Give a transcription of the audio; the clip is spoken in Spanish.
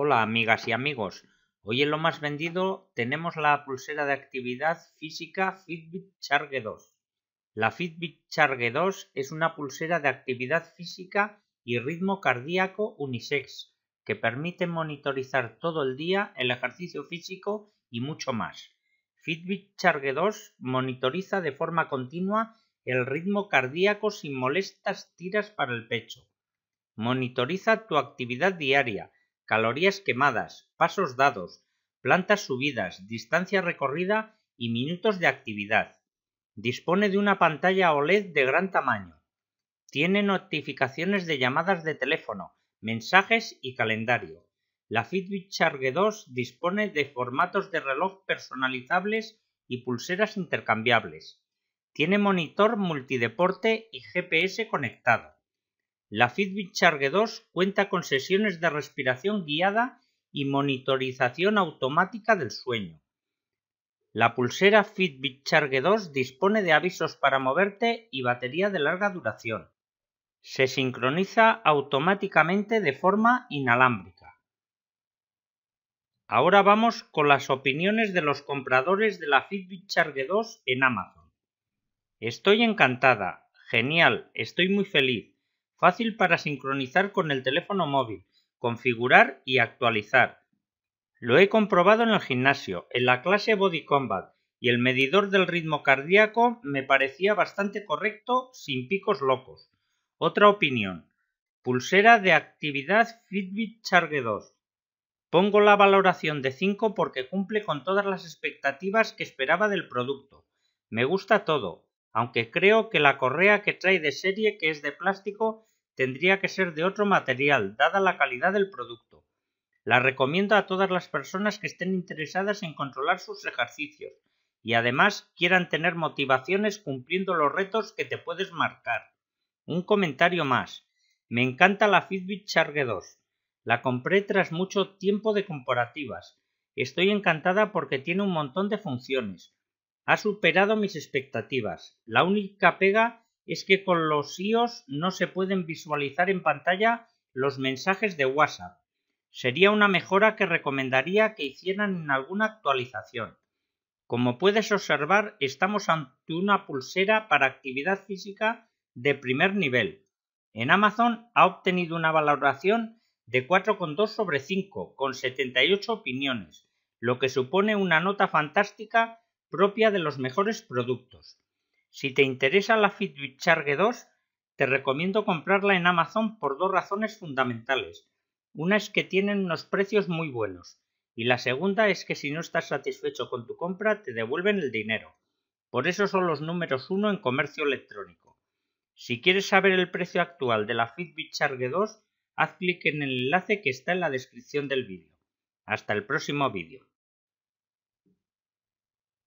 Hola amigas y amigos, hoy en lo más vendido tenemos la pulsera de actividad física Fitbit Charge 2. La Fitbit Charge 2 es una pulsera de actividad física y ritmo cardíaco unisex que permite monitorizar todo el día el ejercicio físico y mucho más. Fitbit Charge 2 monitoriza de forma continua el ritmo cardíaco sin molestas tiras para el pecho. Monitoriza tu actividad diaria calorías quemadas, pasos dados, plantas subidas, distancia recorrida y minutos de actividad. Dispone de una pantalla OLED de gran tamaño. Tiene notificaciones de llamadas de teléfono, mensajes y calendario. La Fitbit Charge 2 dispone de formatos de reloj personalizables y pulseras intercambiables. Tiene monitor multideporte y GPS conectado. La Fitbit Charge 2 cuenta con sesiones de respiración guiada y monitorización automática del sueño. La pulsera Fitbit Charge 2 dispone de avisos para moverte y batería de larga duración. Se sincroniza automáticamente de forma inalámbrica. Ahora vamos con las opiniones de los compradores de la Fitbit Charge 2 en Amazon. Estoy encantada, genial, estoy muy feliz fácil para sincronizar con el teléfono móvil, configurar y actualizar. Lo he comprobado en el gimnasio, en la clase Body Combat, y el medidor del ritmo cardíaco me parecía bastante correcto sin picos locos. Otra opinión. Pulsera de actividad Fitbit Charge 2. Pongo la valoración de 5 porque cumple con todas las expectativas que esperaba del producto. Me gusta todo, aunque creo que la correa que trae de serie, que es de plástico, tendría que ser de otro material, dada la calidad del producto. La recomiendo a todas las personas que estén interesadas en controlar sus ejercicios y además quieran tener motivaciones cumpliendo los retos que te puedes marcar. Un comentario más. Me encanta la Fitbit Charge 2. La compré tras mucho tiempo de comparativas. Estoy encantada porque tiene un montón de funciones. Ha superado mis expectativas. La única pega es que con los iOS no se pueden visualizar en pantalla los mensajes de WhatsApp. Sería una mejora que recomendaría que hicieran en alguna actualización. Como puedes observar, estamos ante una pulsera para actividad física de primer nivel. En Amazon ha obtenido una valoración de 4,2 sobre 5, con 78 opiniones, lo que supone una nota fantástica propia de los mejores productos. Si te interesa la Fitbit Charge 2, te recomiendo comprarla en Amazon por dos razones fundamentales. Una es que tienen unos precios muy buenos y la segunda es que si no estás satisfecho con tu compra te devuelven el dinero. Por eso son los números uno en comercio electrónico. Si quieres saber el precio actual de la Fitbit Charge 2, haz clic en el enlace que está en la descripción del vídeo. Hasta el próximo vídeo.